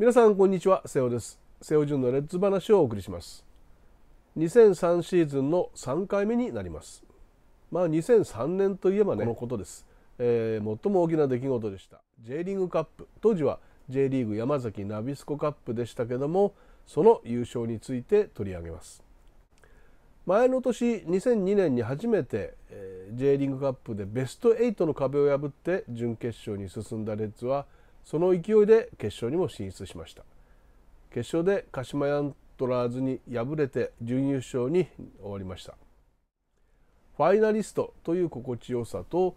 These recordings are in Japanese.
皆さんこんにちは瀬尾です瀬尾潤のレッツ話をお送りします2003シーズンの3回目になりますまあ2003年といえばねこのことです、えー、最も大きな出来事でした J リーグカップ当時は J リーグ山崎ナビスコカップでしたけどもその優勝について取り上げます前の年2002年に初めて、えー、J リーグカップでベスト8の壁を破って準決勝に進んだレッズはその勢いで決勝にも進出しました決勝で鹿島アントラーズに敗れて準優勝に終わりましたファイナリストという心地よさと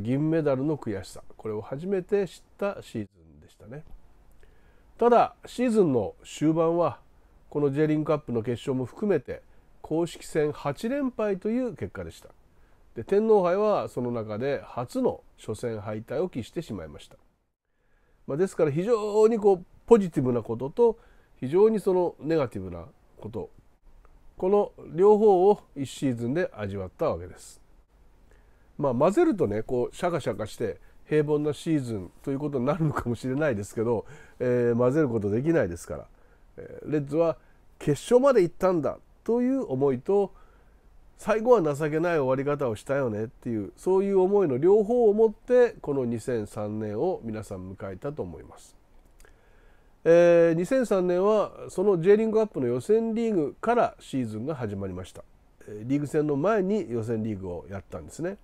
銀メダルの悔しさこれを初めて知ったシーズンでしたねただシーズンの終盤はこの J リンクカップの決勝も含めて公式戦8連敗という結果でしたで天皇杯はその中で初の初戦敗退を期してしまいましたまあ、ですから非常にこうポジティブなことと非常にそのネガティブなことこの両方を1シーズンで味わったわけです。まあ、混ぜるとねこうシャカシャカして平凡なシーズンということになるのかもしれないですけど、えー、混ぜることできないですから、えレッズは決勝まで行ったんだという思いと最後は情けない終わり方をしたよねっていうそういう思いの両方を持ってこの2003年を皆さん迎えたと思います。えー、2003年はその J リングアップの予選リーグからシーズンが始まりましたリーグ戦の前に予選リーグをやったんですね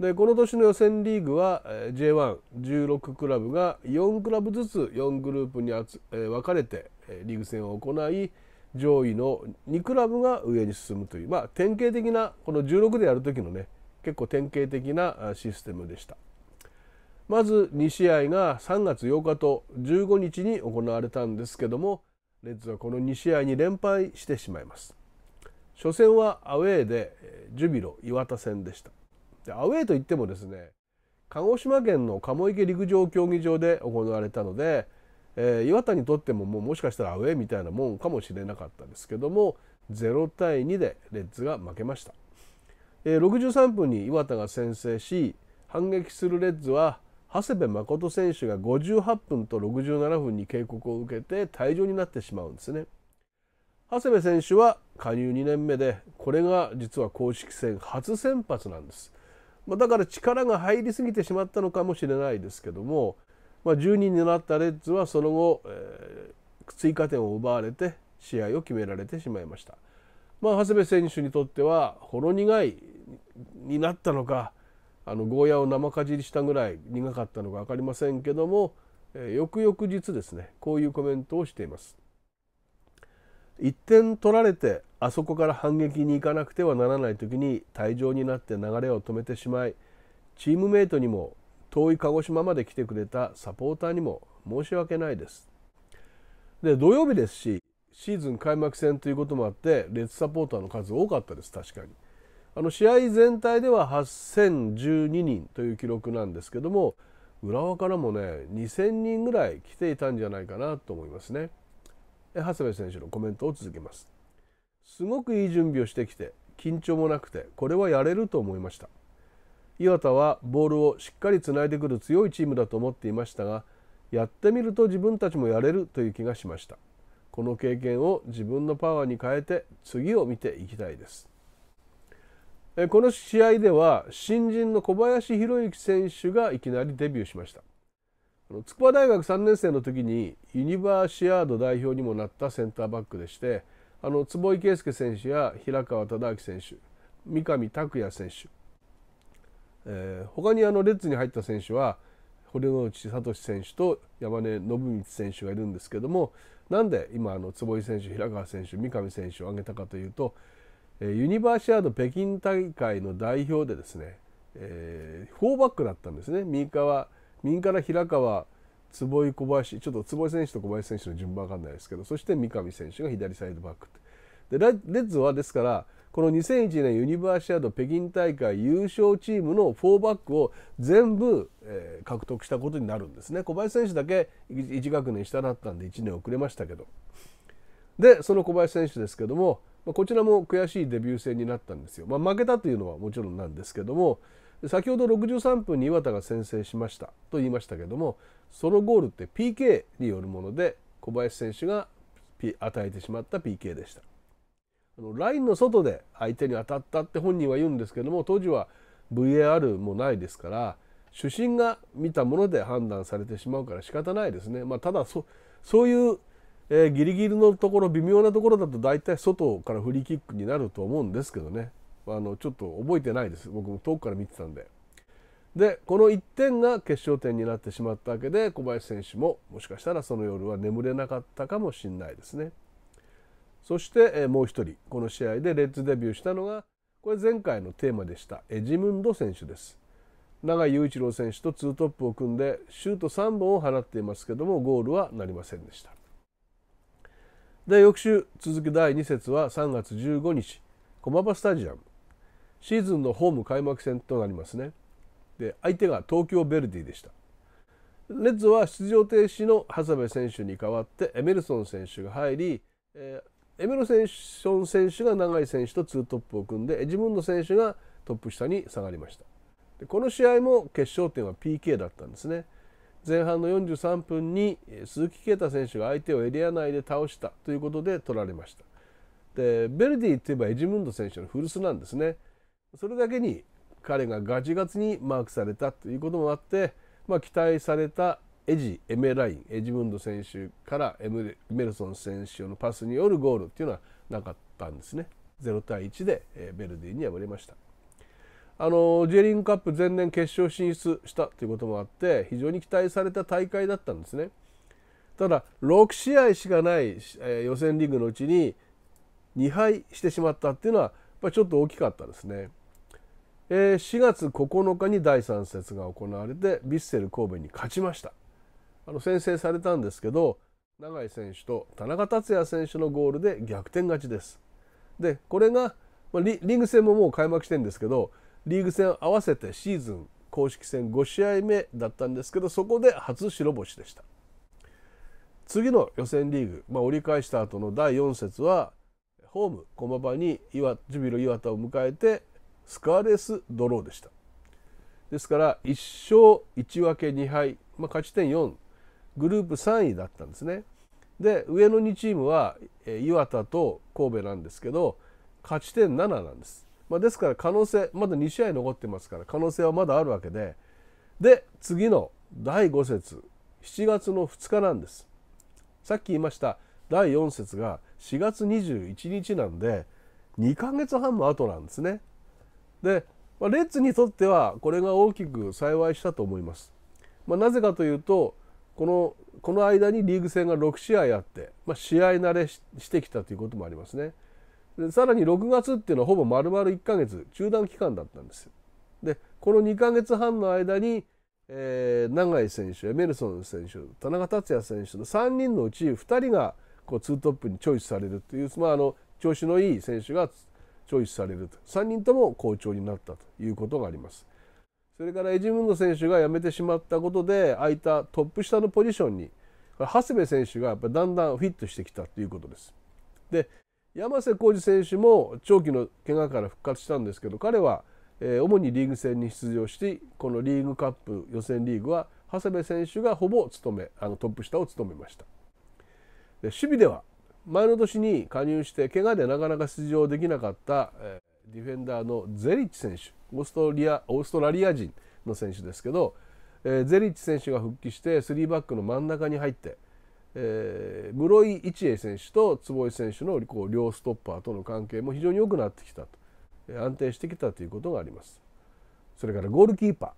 でこの年の予選リーグは J116 クラブが4クラブずつ4グループに分かれてリーグ戦を行い上位の2クラブが上に進むという、まあ、典型的なこの16でやる時のね結構典型的なシステムでしたまず2試合が3月8日と15日に行われたんですけどもレッズはこの2試合に連敗してしまいます初戦はアウェーでジュビロ岩田戦でしたでアウェーといってもですね鹿児島県の鴨池陸上競技場で行われたのでえー、岩田にとってももうもしかしたらアウェーみたいなもんかもしれなかったですけども0対2でレッズが負けました、えー、63分に岩田が先制し反撃するレッズは長谷部誠選手が58分と67分に警告を受けて退場になってしまうんですね長谷部選手は加入2年目でこれが実は公式戦初先発なんです、まあ、だから力が入りすぎてしまったのかもしれないですけどもまあ、10人になったレッズはその後、えー、追加点を奪われて試合を決められてしまいました。まあ、長谷部選手にとってはほろ苦いになったのかあのゴーヤを生かじりしたぐらい苦かったのか分かりませんけども、えー、翌々日ですねこういうコメントをしています。1点取られてあそこから反撃に行かなくてはならない時に退場になって流れを止めてしまいチームメートにも遠い鹿児島まで来てくれたサポーターにも申し訳ないです。で、土曜日ですし、シーズン開幕戦ということもあって、レッツサポーターの数多かったです、確かに。あの試合全体では8012人という記録なんですけども、浦和からもね、2000人ぐらい来ていたんじゃないかなと思いますね。長谷部選手のコメントを続けます。すごくいい準備をしてきて、緊張もなくて、これはやれると思いました。岩田はボールをしっかりつないでくる強いチームだと思っていましたがやってみると自分たちもやれるという気がしましたこの経験を自分のパワーに変えて次を見ていきたいですこの試合では新人の小林博之選手がいきなりデビューしました筑波大学3年生の時にユニバーシアード代表にもなったセンターバックでしてあの坪井圭介選手や平川忠明選手三上拓也選手えー、他にあのレッズに入った選手は堀之内聡選手と山根信光選手がいるんですけどもなんで今あの坪井選手平川選手三上選手を挙げたかというと、えー、ユニバーシアード北京大会の代表でですね、えー、4バックだったんですね右側右から平川坪井小林ちょっと坪井選手と小林選手の順番わかんないですけどそして三上選手が左サイドバックでレッズはですからこの2001年ユニバーシアード北京大会優勝チームの4バックを全部、えー、獲得したことになるんですね小林選手だけ 1, 学年下だったんで1年遅れましたけどでその小林選手ですけどもこちらも悔しいデビュー戦になったんですよ、まあ、負けたというのはもちろんなんですけども先ほど63分に岩田が先制しましたと言いましたけどもそのゴールって PK によるもので小林選手が与えてしまった PK でした。あのラインの外で相手に当たったって本人は言うんですけども当時は VAR もないですから主審が見たもので判断されてしまうから仕方ないですね、まあ、ただそそういう、えー、ギリギリのところ微妙なところだと大体外からフリーキックになると思うんですけどねあのちょっと覚えてないです僕も遠くから見てたんで。でこの1点が決勝点になってしまったわけで小林選手ももしかしたらその夜は眠れなかったかもしれないですね。そしてもう一人この試合でレッズデビューしたのがこれ前回のテーマでしたエジムンド選手です永井雄一郎選手とツートップを組んでシュート3本を放っていますけどもゴールはなりませんでしたで翌週続く第2節は3月15日駒場スタジアムシーズンのホーム開幕戦となりますねで相手が東京ベルディでしたレッズは出場停止の長谷部選手に代わってエメルソン選手が入り、えー、エメロ選手選手が長井選手と2トップを組んでエジムンド選手がトップ下に下がりましたでこの試合も決勝点は PK だったんですね前半の43分に鈴木啓太選手が相手をエリア内で倒したということで取られましたでベルディといえばエジムンド選手の古巣なんですねそれだけに彼がガチガチにマークされたということもあって、まあ、期待されたエジ・エメラインエジムンド選手からエメルソン選手のパスによるゴールっていうのはなかったんですね0対1でベルディに敗れましたあのジェリングカップ前年決勝進出したということもあって非常に期待された大会だったんですねただ6試合しかない、え予選リーグのうちに2敗してしまったっていうのはやっぱりちょっと大きかったですね、え4月9日に第3節が行われてヴィッセル神戸に勝ちましたあの先制されたんですけど永井選手と田中達也選手のゴールで逆転勝ちです。でこれが、まあ、リーグ戦ももう開幕してるんですけどリーグ戦合わせてシーズン公式戦5試合目だったんですけどそこで初白星でした次の予選リーグ、まあ、折り返した後の第4節はホーム駒場に岩ジュビロ磐田を迎えてスカーレスドローでしたですから1勝1分け2敗、まあ、勝ち点4グループ3位だったんですね。で上の2チームは、岩田と神戸なんですけど勝ち点7なんです、まあ、ですから可能性まだ2試合残ってますから可能性はまだあるわけでで次の第5節7月の2日なんですさっき言いました第4節が4月21日なんで2ヶ月半も後なんですねで、まあ、レッズにとってはこれが大きく幸いしたと思います、まあ、なぜかというとこのこの間にリーグ戦が6試合あって、まあ、試合慣れしてきたということもありますねでさらに6月っていうのはほぼ丸々1ヶ月中断期間だったんですよでこの2ヶ月半の間に、えー、永井選手エメルソン選手田中達也選手の3人のうち2人がこう2トップにチョイスされるという、まあ、あの調子のいい選手がチョイスされると3人とも好調になったということがあります。それからエジムンド選手が辞めてしまったことで空いたトップ下のポジションに長谷部選手がやっぱだんだんフィットしてきたということです。で山瀬浩二選手も長期の怪我から復活したんですけど彼は、え主にリーグ戦に出場してこのリーグカップ予選リーグは長谷部選手がほぼ務めあのトップ下を務めましたで守備では前の年に加入して怪我でなかなか出場できなかった、えディフェンダーのゼリッチ選手オーストリアオーストラリア人の選手ですけど、えー、ゼリッチ選手が復帰して3バックの真ん中に入って、えー、室井一恵選手と坪井選手のこう両ストッパーとの関係も非常に良くなってきたと、え安定してきたということがありますそれからゴールキーパ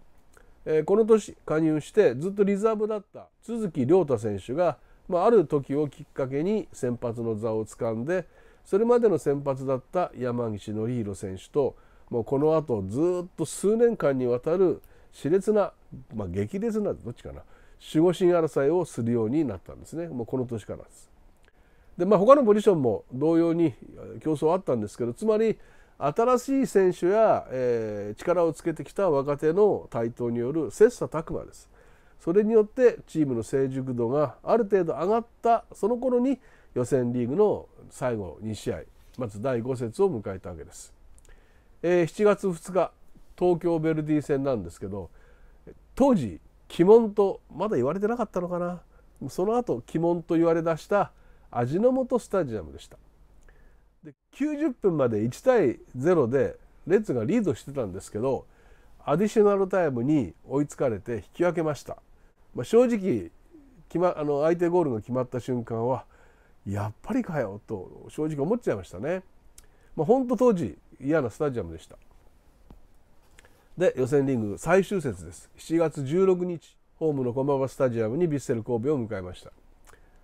ー、えー、この年加入してずっとリザーブだった都築亮太選手が、まあ、ある時をきっかけに先発の座をつかんでそれまでの先発だった山岸紀弘選手ともうこのあとずっと数年間にわたる熾烈な、まあ、激烈などっちかな守護神争いをするようになったんですねもうこの年からです。でまあ他のポジションも同様に競争あったんですけどつまり新しい選手や、えー、力をつけてきた若手の台頭による切磋琢磨です。それによってチームの成熟度がある程度上がったその頃に予選リーグの最後2試合まず第5節を迎えたわけです、えー、7月2日東京ヴェルディ戦なんですけど当時鬼門とまだ言われてなかったのかなその後鬼門と言われだした味の素スタジアムでしたで90分まで1対0でレッズがリードしてたんですけどアディショナルタイムに追いつかれて引き分けました、まあ、正直、ま、あの相手ゴールが決まった瞬間はやっぱりかよと正直思っちゃいましたね。まあ、本当当時嫌なスタジアムでした。で予選リーグ最終節です7月16日ホームの駒場スタジアムにヴィッセル神戸を迎えました、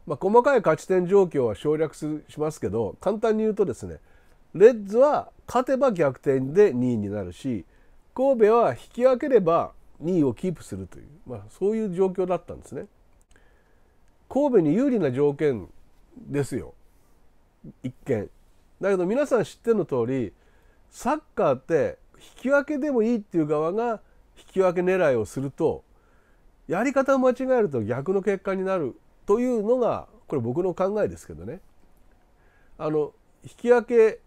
まあ、細かい勝ち点状況は省略しますけど簡単に言うとですねレッズは勝てば逆転で2位になるし神戸は引き分ければ2位をキープするという、まあ、そういう状況だったんですね神戸に有利な条件ですよ一見だけど皆さん知っての通りサッカーって引き分けでもいいっていう側が引き分け狙いをするとやり方を間違えると逆の結果になるというのがこれ僕の考えですけどねあの引き分け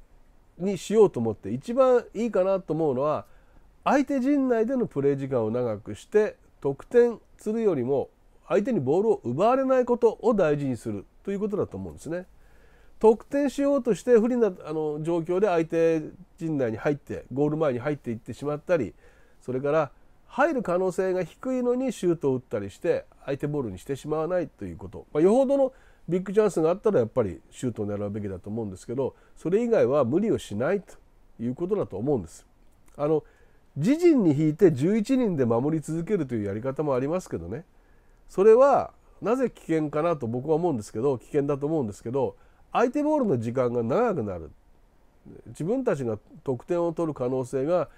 にしようと思って一番いいかなと思うのは相手陣内でのプレー時間を長くして得点するよりも相手にボールを奪われないことを大事にするということだと思うんですね。得点しようとして不利なあの状況で相手陣内に入ってゴール前に入っていってしまったりそれから入る可能性が低いのにシュートを打ったりして相手ボールにしてしまわないということ、まあ、よほどのビッグチャンスがあったらやっぱりシュートを狙うべきだと思うんですけどそれ以外は無理をしないということだと思うんです。あの自陣に引いて11人で守り続けるというやり方もありますけどねそれはなぜ危険かなと僕は思うんですけど危険だと思うんですけど相手ボールの時間が長くなる自分たちが得点を取る可能性が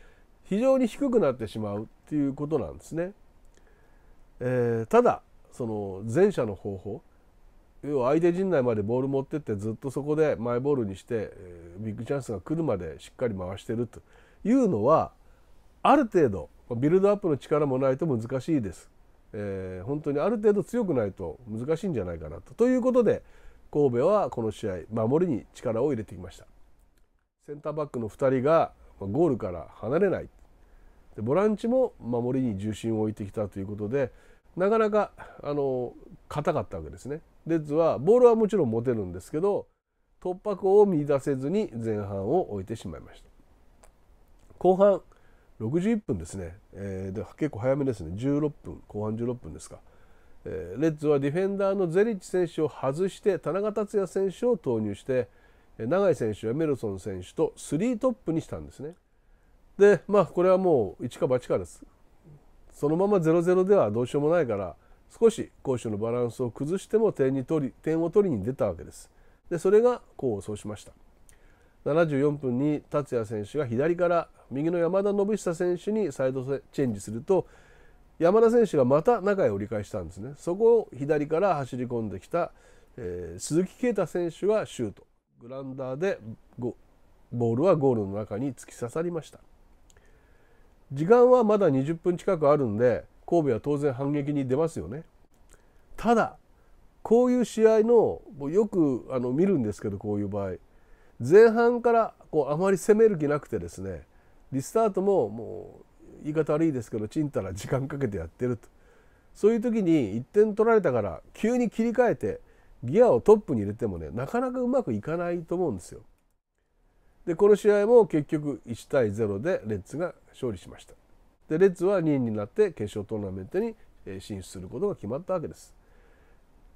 非常に低くなってしまうっていうことなんですね。えー、ただその前者の方法要は相手陣内までボール持ってってずっとそこでマイボールにして、えビッグチャンスが来るまでしっかり回してるというのはある程度ビルドアップの力もないと難しいですえー、本当にある程度強くないと難しいんじゃないかなと。ということで神戸はこの試合守りに力を入れてきました。センターバックの2人がゴールから離れないでボランチも守りに重心を置いてきたということでなかなかあの硬かったわけですね。レッズはボールはもちろん持てるんですけど突破口を見出せずに前半を置いてしまいました。後半61分ですね、えー、で結構早めですね16分後半16分ですか、えー、レッズはディフェンダーのゼリッチ選手を外して田中達也選手を投入して永井選手やメルソン選手と3トップにしたんですねでまあこれはもう一か八かですそのまま0-0ではどうしようもないから少し攻守のバランスを崩しても点に取り点を取りに出たわけですでそれが功を奏しました74分に達也選手が左から右の山田信久選手にサイドチェンジすると山田選手がまた中へ折り返したんですねそこを左から走り込んできた、えー、鈴木啓太選手はシュートグランダーでボールはゴールの中に突き刺さりました時間はまだ20分近くあるんで神戸は当然反撃に出ますよねただこういう試合のよくあの見るんですけどこういう場合前半からこうあまり攻める気なくてですねリスタートももう言い方悪いですけどちんたら時間かけてやってるとそういう時に1点取られたから急に切り替えてギアをトップに入れてもねなかなかうまくいかないと思うんですよ。でこの試合も結局1対0でレッツが勝利しました。でレッズは2位になって決勝トーナメントに進出することが決まったわけです。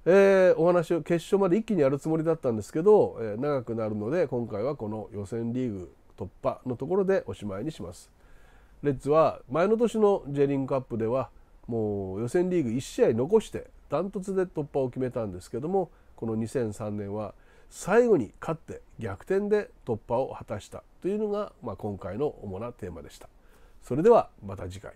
えー、お話を決勝まで一気にやるつもりだったんですけど、えー、長くなるので今回はこの予選リーグ突破のところでおしまいにしますレッズは前の年の J リングカップではもう予選リーグ1試合残してダントツで突破を決めたんですけどもこの2003年は最後に勝って逆転で突破を果たしたというのが、まあ、今回の主なテーマでしたそれではまた次回